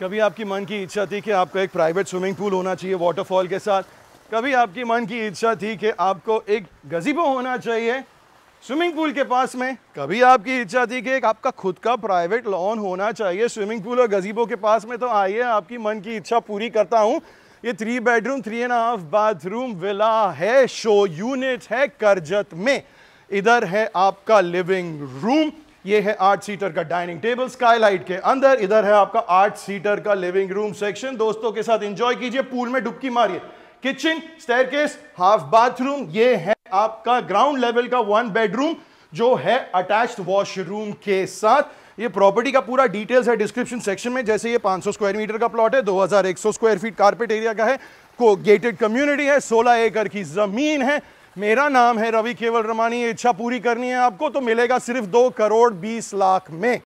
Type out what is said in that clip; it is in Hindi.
कभी आपकी मन की इच्छा थी कि आपका एक प्राइवेट स्विमिंग पूल होना चाहिए वाटरफॉल के साथ कभी आपकी मन की इच्छा थी कि आपको एक गजीबो होना चाहिए स्विमिंग पूल के पास में कभी आपकी इच्छा थी कि एक आपका खुद का प्राइवेट लॉन होना चाहिए स्विमिंग पूल और गजीबो के पास में तो आइए आपकी मन की इच्छा पूरी करता हूँ ये three bedroom three and half bathroom villa है शो यूनिट है करजत में इधर है आपका लिविंग रूम ये है आठ सीटर का डाइनिंग टेबल स्काईलाइट के अंदर इधर है आपका आठ सीटर का लिविंग रूम सेक्शन दोस्तों के साथ एंजॉय कीजिए पूल में डुबकी मारिए किचन स्टेरकेस हाफ बाथरूम ये है आपका ग्राउंड लेवल का वन बेडरूम जो है अटैच्ड वॉशरूम के साथ ये प्रॉपर्टी का पूरा डिटेल्स है डिस्क्रिप्शन सेक्शन में जैसे ये 500 स्क्वायर मीटर का प्लॉट है 2100 स्क्वायर फीट कारपेट एरिया का है को गेटेड कम्युनिटी है 16 एकड़ की जमीन है मेरा नाम है रवि केवल रमानी इच्छा पूरी करनी है आपको तो मिलेगा सिर्फ दो करोड़ बीस लाख में